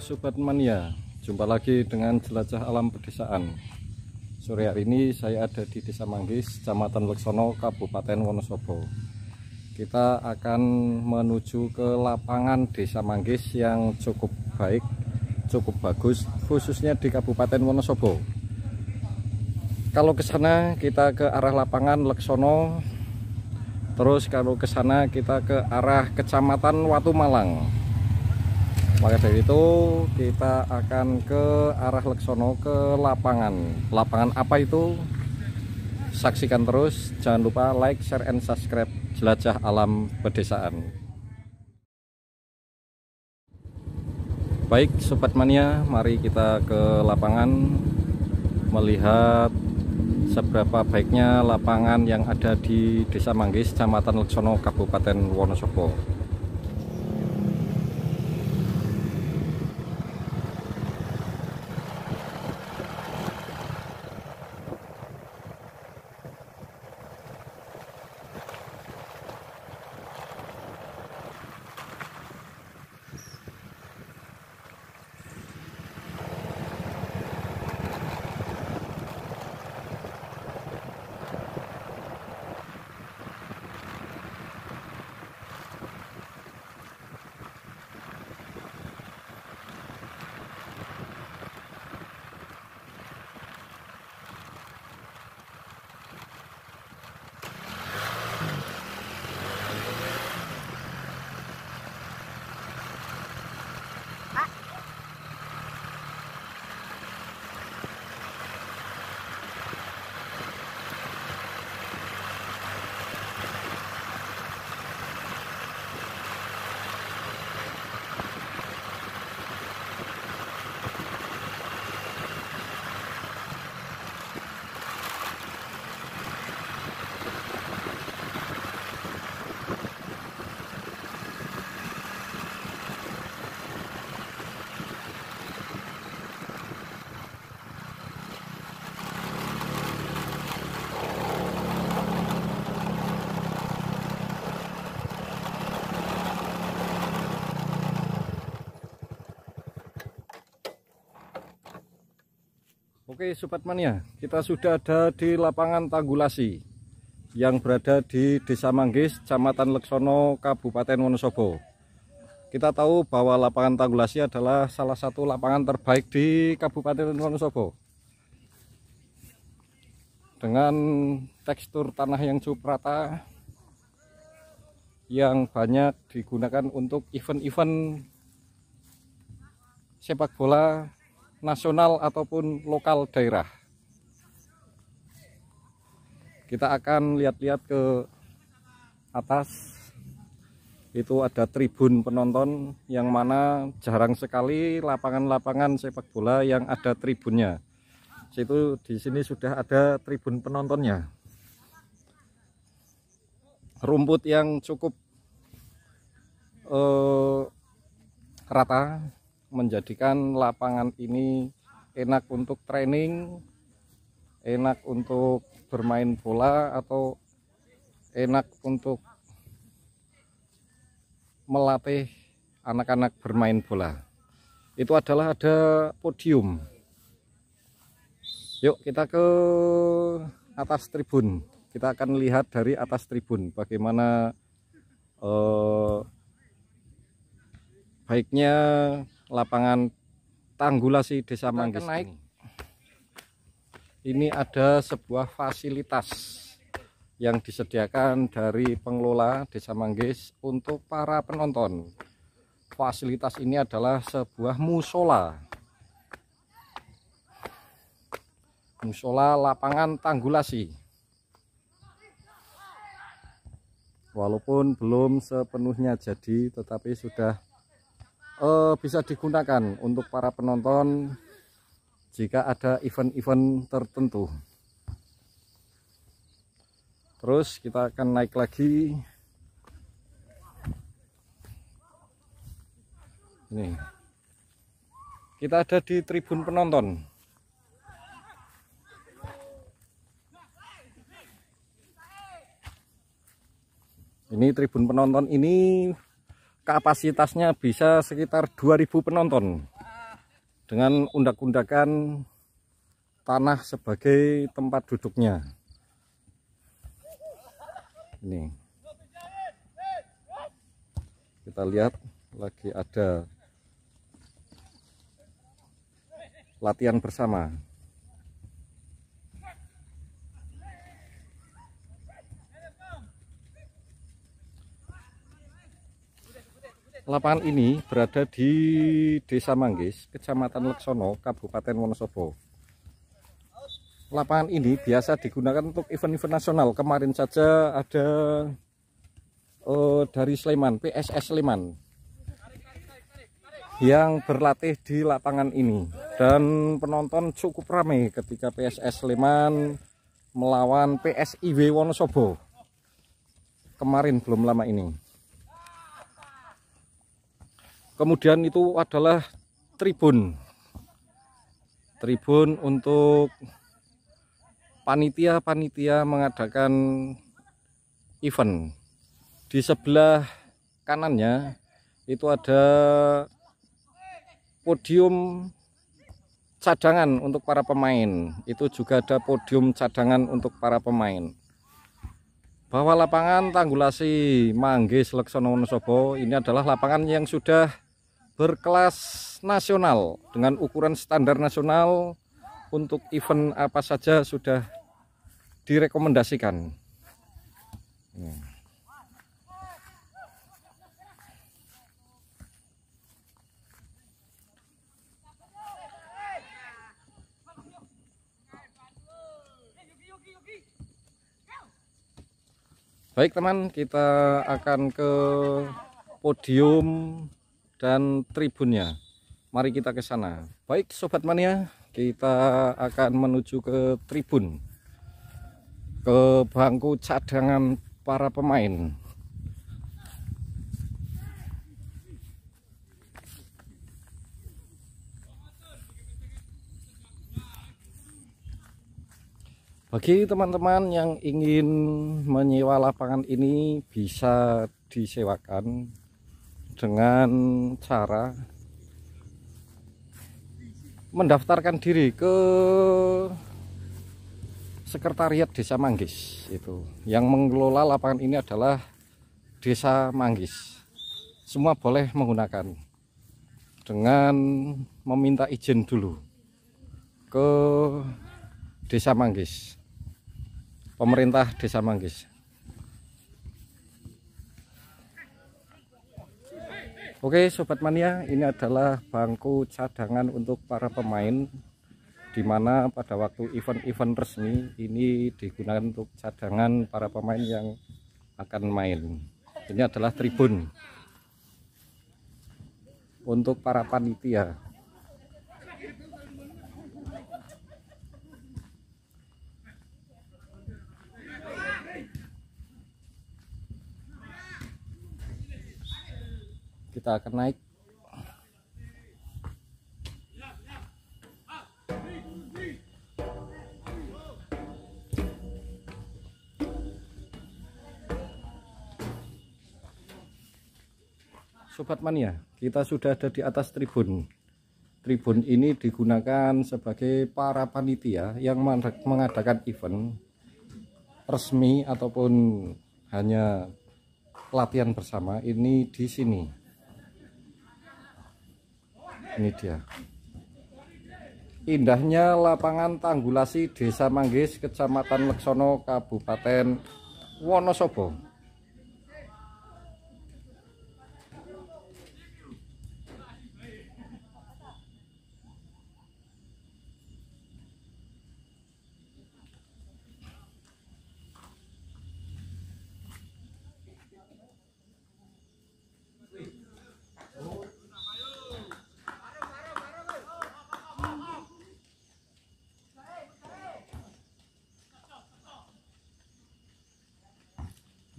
Sobat Mania ya. Jumpa lagi dengan Jelajah Alam Pedesaan Sore hari ini saya ada di Desa Manggis, Kecamatan Leksono, Kabupaten Wonosobo Kita akan menuju ke lapangan Desa Manggis yang cukup baik, cukup bagus Khususnya di Kabupaten Wonosobo Kalau ke sana kita ke arah lapangan Leksono Terus kalau ke sana kita ke arah Kecamatan Watu Malang maka dari itu kita akan ke arah Leksono ke lapangan. Lapangan apa itu? Saksikan terus. Jangan lupa like, share, and subscribe. Jelajah alam pedesaan. Baik Sobat Mania, mari kita ke lapangan melihat seberapa baiknya lapangan yang ada di Desa Manggis, Kecamatan Leksono, Kabupaten Wonosobo. Oke Sobat Mania, kita sudah ada di lapangan Tanggulasi yang berada di Desa Manggis, Kecamatan Leksono, Kabupaten Wonosobo. Kita tahu bahwa lapangan Tanggulasi adalah salah satu lapangan terbaik di Kabupaten Wonosobo. Dengan tekstur tanah yang cukup rata, yang banyak digunakan untuk event-event sepak bola nasional ataupun lokal daerah. Kita akan lihat-lihat ke atas. Itu ada tribun penonton yang mana jarang sekali lapangan-lapangan sepak bola yang ada tribunnya. Situ di sini sudah ada tribun penontonnya. Rumput yang cukup eh, rata menjadikan lapangan ini enak untuk training, enak untuk bermain bola atau enak untuk melatih anak-anak bermain bola. Itu adalah ada podium. Yuk kita ke atas tribun. Kita akan lihat dari atas tribun bagaimana eh, baiknya lapangan tanggulasi Desa Manggis ini. ada sebuah fasilitas yang disediakan dari pengelola Desa Manggis untuk para penonton. Fasilitas ini adalah sebuah musola. Musola lapangan tanggulasi. Walaupun belum sepenuhnya jadi tetapi sudah uh, bisa digunakan untuk para penonton jika ada event-event tertentu terus kita akan naik lagi ini kita ada di tribun penonton ini tribun penonton ini kapasitasnya bisa sekitar 2000 penonton dengan undak-undakan tanah sebagai tempat duduknya ini kita lihat lagi ada latihan bersama Lapangan ini berada di Desa Manggis, Kecamatan Leksono, Kabupaten Wonosobo. Lapangan ini biasa digunakan untuk event-event nasional. Kemarin saja ada uh, dari Sleman, PSS Sleman, yang berlatih di lapangan ini. Dan penonton cukup ramai ketika PSS Sleman melawan PSIW Wonosobo. Kemarin belum lama ini kemudian itu adalah tribun tribun untuk panitia-panitia mengadakan event di sebelah kanannya itu ada podium cadangan untuk para pemain itu juga ada podium cadangan untuk para pemain Bawah lapangan tanggulasi Manggis Leksono Wonosobo ini adalah lapangan yang sudah berkelas nasional dengan ukuran standar nasional untuk event apa saja sudah direkomendasikan. Baik teman, kita akan ke podium dan tribunnya. Mari kita ke sana. Baik sobat mania, kita akan menuju ke tribun. Ke bangku cadangan para pemain. Bagi teman-teman yang ingin menyewa lapangan ini bisa disewakan dengan cara mendaftarkan diri ke Sekretariat Desa Manggis itu. Yang mengelola lapangan ini adalah Desa Manggis. Semua boleh menggunakan dengan meminta izin dulu ke Desa Manggis. Pemerintah Desa Manggis. Oke Sobat Mania ini adalah bangku cadangan untuk para pemain dimana pada waktu event-event resmi ini digunakan untuk cadangan para pemain yang akan main ini adalah tribun untuk para panitia kita akan naik Sobat Mania, kita sudah ada di atas tribun. Tribun ini digunakan sebagai para panitia yang mengadakan event resmi ataupun hanya pelatihan bersama ini di sini ini dia indahnya lapangan tanggulasi desa Manggis kecamatan Leksono Kabupaten Wonosobo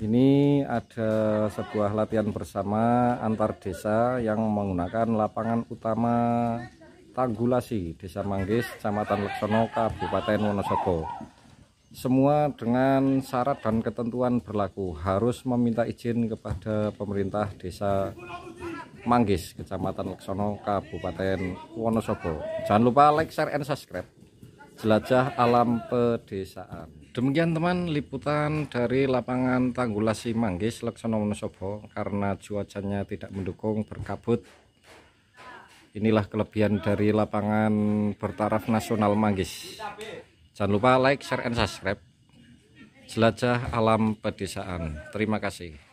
Ini ada sebuah latihan bersama antar desa yang menggunakan lapangan utama Tanggulasi, Desa Manggis, Kecamatan Leksono, Kabupaten Wonosobo. Semua dengan syarat dan ketentuan berlaku harus meminta izin kepada pemerintah desa Manggis, Kecamatan Leksono, Kabupaten Wonosobo. Jangan lupa like, share, and subscribe. Jelajah alam pedesaan. Demikian teman liputan dari lapangan Tanggulasi Manggis Laksana Wonosobo karena cuacanya tidak mendukung berkabut. Inilah kelebihan dari lapangan bertaraf nasional Manggis. Jangan lupa like, share, and subscribe. Jelajah alam pedesaan. Terima kasih.